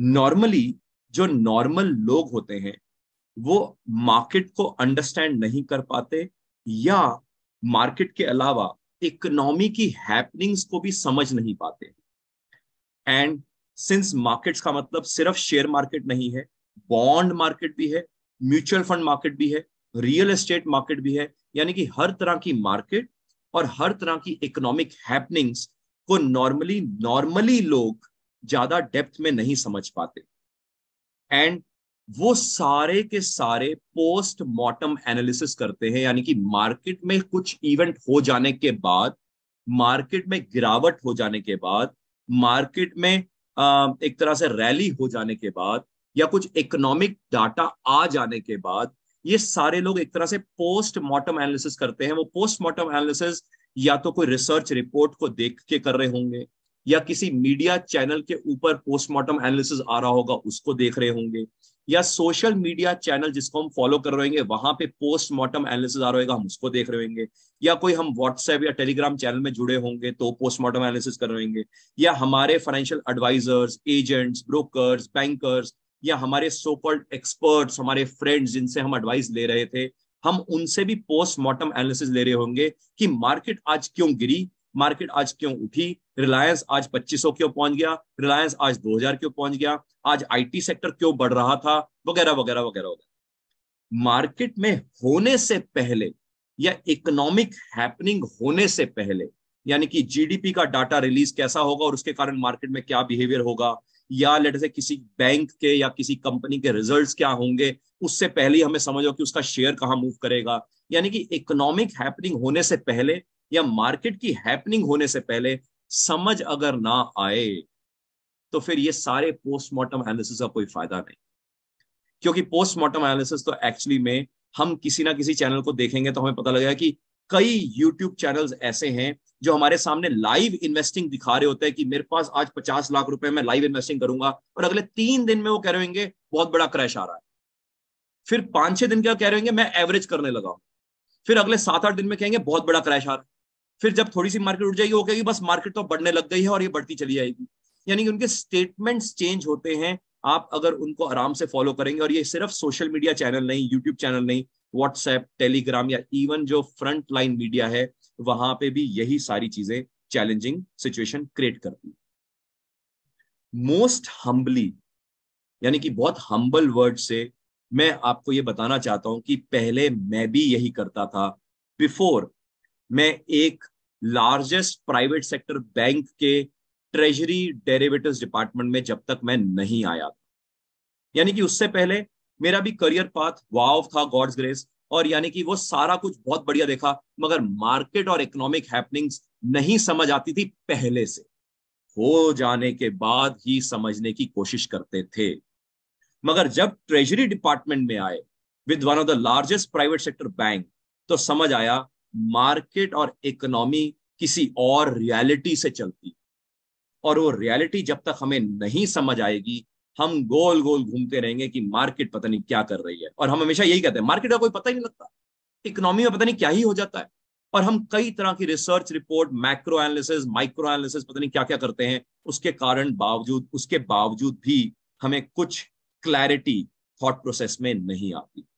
normally जो normal लोग होते हैं वो मार्केट को अंडरस्टैंड नहीं कर पाते या मार्केट के अलावा इकोनॉमी की हैपनिंग्स को भी समझ नहीं पाते एंड सिंस मार्केट्स का मतलब सिर्फ शेयर मार्केट नहीं है बॉन्ड मार्केट भी है म्यूचुअल फंड मार्केट भी है रियल एस्टेट मार्केट भी है यानी कि हर तरह की मार्केट और हर तरह की इकोनॉमिक हैपनिंग्स को नॉर्मली नॉर्मली लोग ज्यादा डेप्थ में नहीं समझ पाते एंड वो सारे के सारे पोस्ट मॉर्टम एनालिसिस करते हैं यानी कि मार्केट में कुछ इवेंट हो जाने के बाद मार्केट में गिरावट हो जाने के बाद मार्केट में एक तरह से रैली हो जाने के बाद या कुछ इकोनॉमिक डाटा आ जाने के बाद ये सारे लोग एक तरह से पोस्ट मॉर्टम एनालिसिस करते हैं वो पोस्ट मॉर्टम एनालिसिस या तो कोई रिसर्च रिपोर्ट को देख के कर रहे होंगे या किसी मीडिया चैनल के ऊपर पोस्टमार्टम एनालिसिस आ रहा होगा उसको देख रहे होंगे या सोशल मीडिया चैनल जिसको हम फॉलो कर रहे होंगे वहां पे पोस्टमार्टम एनालिसिस आ रहा होगा हम उसको देख रहे होंगे या कोई हम व्हाट्सएप या टेलीग्राम चैनल में जुड़े होंगे तो पोस्टमार्टम एनालिसिस कर रहे होंगे या हमारे financial advisors agents brokers bankers या हमारे सोकॉल्ड एक्सपर्ट्स हमारे फ्रेंड्स जिनसे हम एडवाइस ले रहे थे हम उनसे भी पोस्टमार्टम एनालिसिस ले रहे होंगे कि मार्केट आज क्यों गिरी मार्केट आज क्यों उठी रिलायंस आज 2500 क्यों पहुंच गया रिलायंस आज 2000 क्यों पहुंच गया आज आईटी सेक्टर क्यों बढ़ रहा था वगैरह वगैरह वगैरह वगैरह मार्केट में होने से पहले या इकोनॉमिक हैपनिंग होने से पहले यानी कि जीडीपी का डाटा रिलीज कैसा होगा और उसके कारण मार्केट में क्या बिहेवियर होगा या लेट से किसी बैंक के या किसी कंपनी के रिजल्ट्स क्या होंगे उससे पहले ही हमें समझो कि उसका शेयर कहाँ मूव करेगा यानी कि इकोनॉमिक हैपनिंग होने से पहले या मार्केट की हैपनिंग होने से पहले समझ अगर ना आए तो फिर ये सारे पोस्टमार्टम एनालिसिस का कोई फायदा नहीं क्योंकि पोस्टमार्टम एनालिसिस तो एक्चुअली में हम किसी ना किसी चैनल को देखेंगे तो हमें पता लगेगा कि कई YouTube चैनल्स ऐसे हैं जो हमारे सामने लाइव इन्वेस्टिंग दिखा रहे होते हैं कि मेरे पास आज 50 लाख रुपए मैं लाइव इन्वेस्टिंग करूंगा और अगले तीन दिन में वो कह रहे बहुत बड़ा क्रैश आ रहा है फिर पांच छह दिन क्या कह रहे मैं एवरेज करने लगा फिर अगले सात आठ दिन में कहेंगे बहुत बड़ा क्रैश आ रहा है फिर जब थोड़ी सी मार्केट उठ जाएगी वो कहेगी बस मार्केट तो बढ़ने लग गई है और ये बढ़ती चली जाएगी यानी कि उनके स्टेटमेंट्स चेंज होते हैं आप अगर उनको आराम से फॉलो करेंगे और ये सिर्फ सोशल मीडिया चैनल नहीं यूट्यूब चैनल नहीं व्हाट्सएप टेलीग्राम या इवन जो फ्रंट लाइन मीडिया है वहां पे भी यही सारी चीजें चैलेंजिंग सिचुएशन क्रिएट करती मोस्ट हम्बली यानी कि बहुत हम्बल वर्ड से मैं आपको ये बताना चाहता हूं कि पहले मैं भी यही करता था बिफोर मैं एक लार्जेस्ट प्राइवेट सेक्टर बैंक के ट्रेजरी डेरिवेटिव्स डिपार्टमेंट में जब तक मैं नहीं आया था यानी कि उससे पहले मेरा भी करियर पाथ वाव था गॉड्स ग्रेस और यानी कि वो सारा कुछ बहुत बढ़िया देखा मगर मार्केट और इकोनॉमिक हैपनिंग्स नहीं समझ आती थी पहले से हो जाने के बाद ही समझने की कोशिश करते थे मगर जब ट्रेजरी डिपार्टमेंट में आए with one of the largest private sector bank तो समझ आया मार्केट और इकोनॉमी किसी और रियलिटी से चलती और वो रियलिटी जब तक हमें नहीं समझ आएगी हम गोल गोल घूमते रहेंगे कि मार्केट पता नहीं क्या कर रही है और हम हमेशा यही कहते हैं मार्केट का कोई पता ही नहीं लगता इकोनॉमी में पता नहीं क्या ही हो जाता है और हम कई तरह की research report macro analysis micro analysis पता नहीं क्या क्या करते हैं उसके कारण बावजूद उसके बावजूद भी हमें कुछ क्लैरिटी थॉट प्रोसेस में नहीं आती